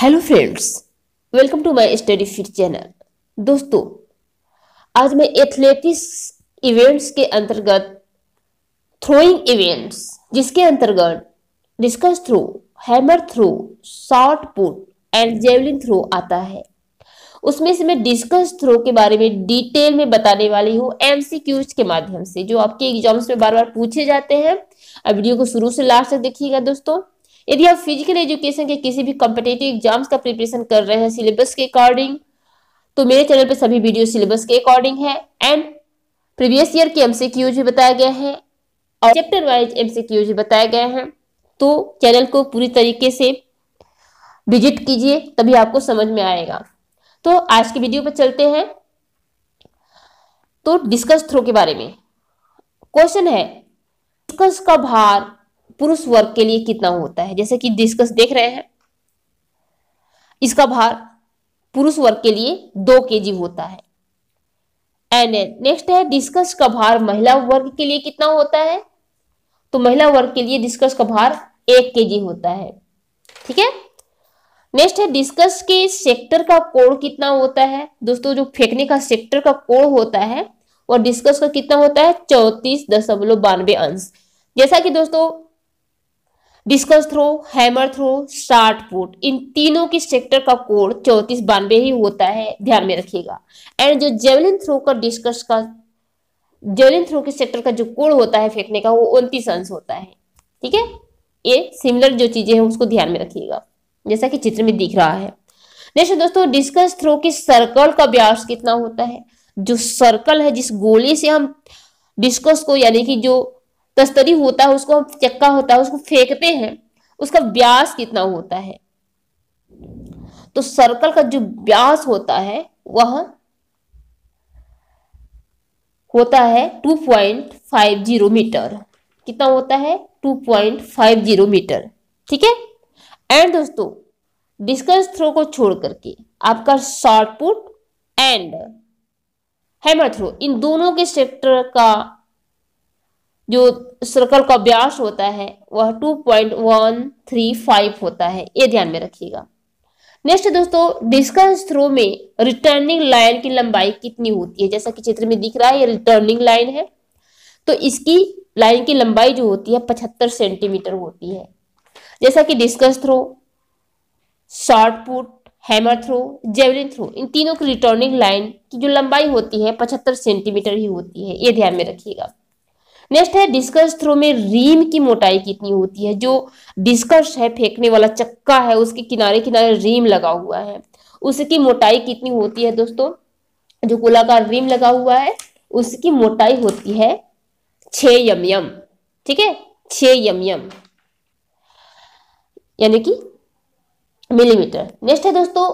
hello friends welcome to my study fit channel दोस्तों आज मैं एथलेटिक्स इवेंट्स के अंतर्गत थ्रोइंग इवेंट्स जिसके अंतर्गत discus throw hammer throw shot put and javelin throw आता है उसमें से मैं डिस्कस थ्रो के बारे में डिटेल में बताने वाली हूँ एमसीक्यूज के माध्यम से जो आपके एग्जाम्स में बार बार पूछे जाते हैं वीडियो को शुरू से लास्ट तक देखिएगा दोस्तों यदि आप फिजिकल एजुकेशन के किसी भी कॉम्पिटेटिव एग्जाम्स का प्रिपरेशन कर रहे हैं सिलेबस के अकॉर्डिंग तो मेरे चैनल पर सभी वीडियो सिलेबस के अकॉर्डिंग है एंड प्रीवियस ईयर के एमसीक्यूज भी बताया गया है और चैप्टर वाइज एमसीक्यूज भी बताए गए हैं तो चैनल को पूरी तरीके से विजिट कीजिए तभी आपको समझ में आएगा तो आज की वीडियो पर चलते हैं तो डिस्कस थ्रो के बारे में क्वेश्चन है डिस्कस का भार पुरुष वर्ग के लिए कितना होता है जैसे कि डिस्कस देख रहे हैं इसका भार पुरुष वर्ग के लिए दो के जी होता है एन एन नेक्स्ट है डिस्कस का भार महिला वर्ग के लिए कितना होता है तो महिला वर्ग के लिए डिस्कस का भार एक के जी होता है ठीक है नेक्स्ट है डिस्कस के सेक्टर का कोण कितना होता है दोस्तों जो फेंकने का सेक्टर का कोण होता है और डिस्कस का कितना होता है चौतीस दशमलव बानवे अंश जैसा कि दोस्तों discus throw hammer throw shot put इन तीनों के सेक्टर का कोड चौतीस बानवे ही होता है ध्यान में रखिएगा एंड जो जेवलिन थ्रो का डिस्कस का जेवलिन थ्रो के सेक्टर का जो कोड होता है फेंकने का वो उनतीस अंश होता है ठीक है ये सिमिलर जो चीजें हैं उसको ध्यान में रखिएगा जैसा कि चित्र में दिख रहा है नेक्स्ट दोस्तों डिस्कस थ्रो के सर्कल का व्यास कितना होता है जो सर्कल है जिस गोले से हम डिस्कस को यानी कि जो तस्तरी होता है उसको चक्का होता है उसको फेंकते हैं उसका व्यास कितना होता है तो सर्कल का जो व्यास होता है वह होता है 2.50 मीटर कितना होता है 2.50 मीटर ठीक है एंड दोस्तों डिस्कस थ्रो को छोड़ करके आपका shot put and hammer throw इन दोनों के सेक्टर का जो सर्कल का व्यास होता है वह 2.135 होता है ये ध्यान में रखिएगा नेक्स्ट दोस्तों डिस्कस थ्रो में रिटर्निंग लाइन की लंबाई कितनी होती है जैसा कि चित्र में दिख रहा है ये रिटर्निंग लाइन है तो इसकी लाइन की लंबाई जो होती है पचहत्तर सेंटीमीटर होती है जैसा कि discus throw shot put hammer throw javelin throw इन तीनों की रिटर्निंग लाइन की जो लंबाई होती है पचहत्तर सेंटीमीटर ही होती है ये ध्यान में रखिएगा नेक्स्ट है डिस्कस थ्रो में रीम की मोटाई कितनी होती है जो डिस्कस है फेंकने वाला चक्का है उसके किनारे किनारे रीम लगा हुआ है उसकी मोटाई कितनी होती है दोस्तों जो गोलाकार रीम लगा हुआ है उसकी मोटाई होती है छे यम यम ठीक है छ यम यम यानी कि मिलीमीटर नेक्स्ट है दोस्तों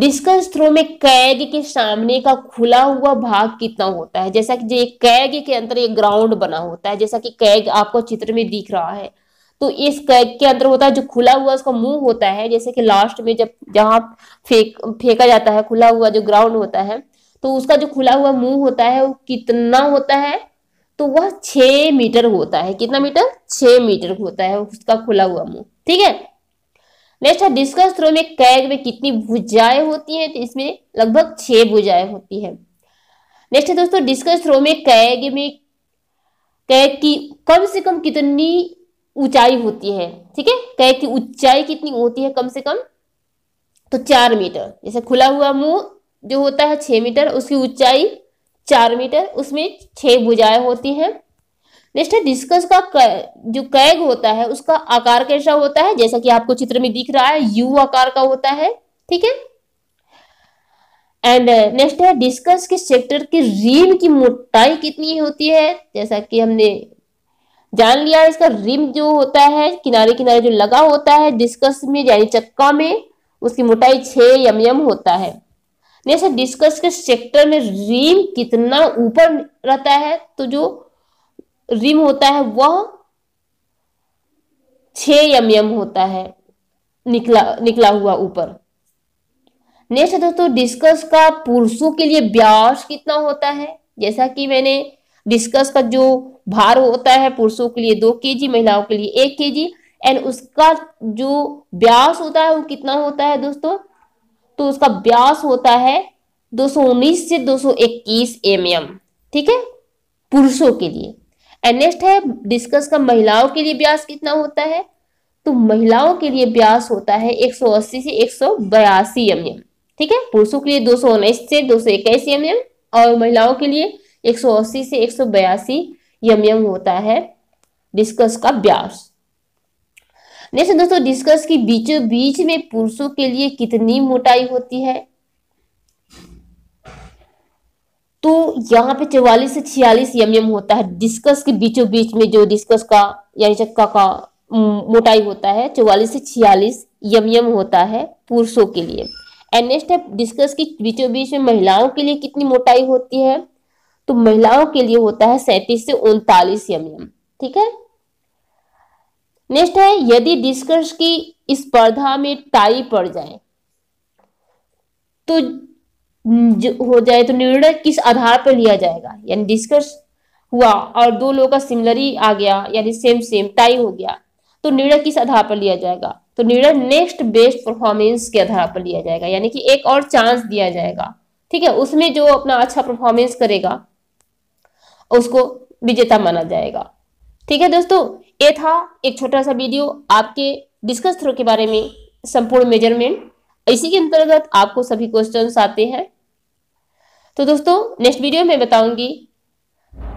डिस्कस थ्रो में कैग के सामने का खुला हुआ भाग कितना होता है जैसा कि ये कैग के अंदर एक ग्राउंड बना होता है जैसा कि कैग आपको चित्र में दिख रहा है तो इस कैग के अंदर होता है जो खुला हुआ उसका मुंह होता है जैसे कि लास्ट में जब जहाँ फेंक फेंका जाता है खुला हुआ जो ग्राउंड होता है तो उसका जो खुला हुआ मुंह होता है वो कितना होता है तो वह छ मीटर होता है कितना मीटर छ मीटर होता है उसका खुला हुआ मुंह ठीक है नेक्स्ट डिस्कस थ्रो में कैग में कितनी भुजाएं होती हैं तो इसमें लगभग छह भुजाएं होती है नेक्स्ट है दोस्तों डिस्कस थ्रो में कैग में कैग की कम से कम कितनी ऊंचाई होती है ठीक है कैग की ऊंचाई कितनी होती है कम से कम तो चार मीटर जैसे खुला हुआ मुंह जो होता है छह मीटर उसकी ऊंचाई चार मीटर उसमें छह भुजाएं होती हैं नेक्स्ट है डिस्कस का जो कैग होता है उसका आकार कैसा होता है जैसा कि आपको चित्र में दिख रहा है यू आकार का होता है ठीक है एंड नेक्स्ट uh, है डिस्कस के सेक्टर की रिम की मोटाई कितनी होती है जैसा कि हमने जान लिया इसका रिम जो होता है किनारे किनारे जो लगा होता है डिस्कस में यानी चक्का में उसकी मोटाई छह एम एम होता है नेक्स्ट डिस्कस के सेक्टर में रिम कितना ऊपर रहता है तो जो रिम होता है वह छ एम एम होता है निकला निकला हुआ ऊपर नेक्स्ट दोस्तों डिस्कस का पुरुषों के लिए ब्यास कितना होता है जैसा कि मैंने डिस्कस का जो भार होता है पुरुषों के लिए दो के जी महिलाओं के लिए एक के जी एंड उसका जो ब्यास होता है वो कितना होता है दोस्तों तो उसका ब्यास होता है 219 से 221 सौ एम ठीक है पुरुषों के लिए एनेस्ट नेक्स्ट है डिस्कस का महिलाओं के लिए ब्याज कितना होता है तो महिलाओं के लिए ब्यास होता है 180 से एक सौ बयासी ठीक है पुरुषों के लिए दो सौ उन्नीस से दो सौ इक्कीस और महिलाओं के लिए 180 से एक सौ बयासी होता है डिस्कस का ब्यास नेक्स्ट दोस्तों डिस्कस की बीचों बीच में पुरुषों के लिए कितनी मोटाई होती है तो यहाँ पे चौवालीस से छियालीस एम एम होता है डिस्कस के बीचों बीच में जो डिस्कस का यानी चक्का का मोटाई होता है चौवालीस से छियालीस एम एम होता है पुरुषों के लिए एंड नेक्स्ट है डिस्कस के बीचों बीच में महिलाओं के लिए कितनी मोटाई होती है तो महिलाओं के लिए होता है सैंतीस से उनतालीस एम एम ठीक है नेक्स्ट है यदि डिस्कस की स्पर्धा में टाई पड़ जाए तो हम्म, हो जाए तो निर्णय किस आधार पर लिया जाएगा यानी डिस्कस हुआ और दो लोगों का सिमिलरी आ गया यानी सेम सेम टाई हो गया तो निर्णय किस आधार पर लिया जाएगा तो निर्णय नेक्स्ट बेस्ट परफॉर्मेंस के आधार पर लिया जाएगा यानी कि एक और चांस दिया जाएगा ठीक है उसमें जो अपना अच्छा परफॉर्मेंस करेगा उसको विजेता माना जाएगा ठीक है दोस्तों ये था एक छोटा सा वीडियो आपके डिस्कस थ्रो के बारे में संपूर्ण मेजरमेंट इसी के अंतर्गत आपको सभी क्वेश्चन आते हैं तो दोस्तों नेक्स्ट वीडियो में बताऊंगी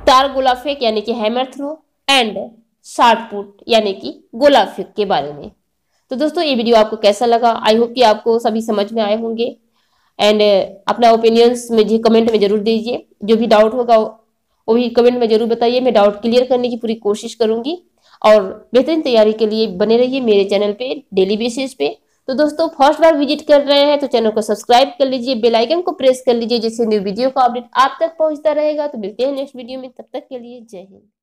तार गोलाफेक यानी कि hammer throw and shot put यानी कि गोला के बारे में तो दोस्तों ये वीडियो आपको कैसा लगा आई होप कि आपको सभी समझ में आए होंगे एंड अपना ओपिनियंस मुझे कमेंट में जरूर दीजिए जो भी डाउट होगा वो भी कमेंट में जरूर बताइए मैं डाउट क्लियर करने की पूरी कोशिश करूंगी और बेहतरीन तैयारी के लिए बने रहिए मेरे चैनल पे डेली बेसिस पे तो दोस्तों फर्स्ट बार विजिट कर रहे हैं तो चैनल को सब्सक्राइब कर लीजिए बेल आइकन को प्रेस कर लीजिए जिससे न्यू वीडियो का अपडेट आप तक पहुंचता रहेगा तो मिलते हैं नेक्स्ट वीडियो में तब तक के लिए जय हिंद